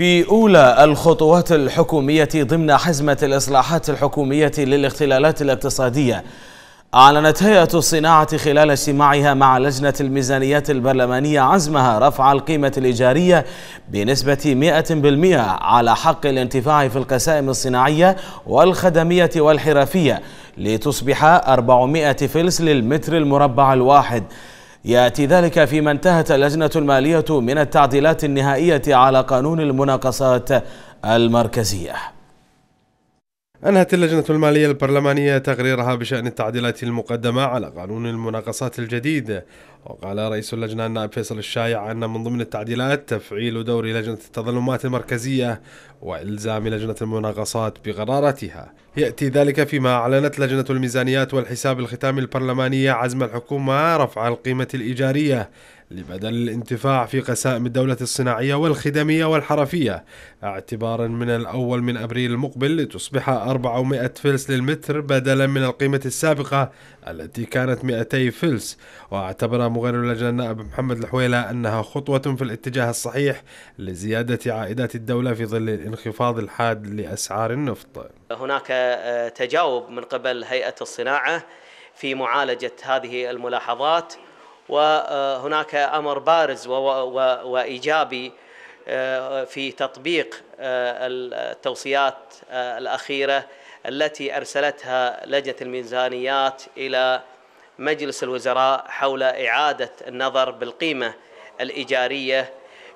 في أولى الخطوات الحكومية ضمن حزمة الإصلاحات الحكومية للاختلالات الاقتصادية أعلنت هيئة الصناعة خلال اجتماعها مع لجنة الميزانيات البرلمانية عزمها رفع القيمة الإيجارية بنسبة 100% على حق الانتفاع في القسائم الصناعية والخدمية والحرفية لتصبح 400 فلس للمتر المربع الواحد يأتي ذلك فيما انتهت اللجنة المالية من التعديلات النهائية على قانون المناقصات المركزية أنهت اللجنة المالية البرلمانية تقريرها بشأن التعديلات المقدمة على قانون المناقصات الجديد وقال رئيس اللجنة النائب فيصل الشايع أن من ضمن التعديلات تفعيل دور لجنة التظلمات المركزية وإلزام لجنة المناقصات بقراراتها يأتي ذلك فيما أعلنت لجنة الميزانيات والحساب الختامي البرلمانية عزم الحكومة رفع القيمة الإيجارية لبدل الانتفاع في قسائم الدولة الصناعية والخدمية والحرفية اعتبارا من الأول من أبريل المقبل لتصبح 400 فلس للمتر بدلا من القيمة السابقة التي كانت 200 فلس واعتبر مغير اللجنة النائب محمد الحويلة أنها خطوة في الاتجاه الصحيح لزيادة عائدات الدولة في ظل الانخفاض الحاد لأسعار النفط هناك تجاوب من قبل هيئه الصناعه في معالجه هذه الملاحظات وهناك امر بارز وايجابي آه، في تطبيق آه، التوصيات آه، الاخيره التي ارسلتها لجنه الميزانيات الى مجلس الوزراء حول اعاده النظر بالقيمه الايجاريه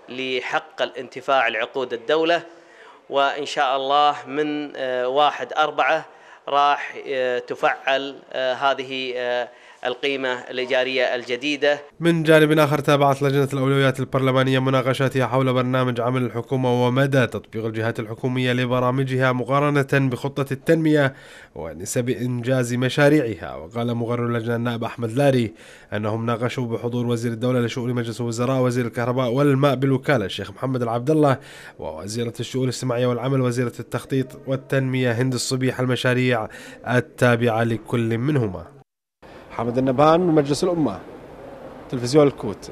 لحق الانتفاع لعقود الدوله وإن شاء الله من آه، واحد أربعة راح آه، تفعل آه، هذه القيمة الإيجارية الجديدة من جانب آخر تابعت لجنة الأولويات البرلمانية مناقشاتها حول برنامج عمل الحكومة ومدى تطبيق الجهات الحكومية لبرامجها مقارنة بخطة التنمية ونسب إنجاز مشاريعها وقال مقرر اللجنة النائب أحمد لاري أنهم ناقشوا بحضور وزير الدولة لشؤون مجلس الوزراء وزير الكهرباء والماء بالوكالة الشيخ محمد العبد الله ووزيرة الشؤون الاجتماعية والعمل وزيرة التخطيط والتنمية هند الصبيح المشاريع التابعة لكل منهما حامد النبهان ومجلس الأمة تلفزيون الكوت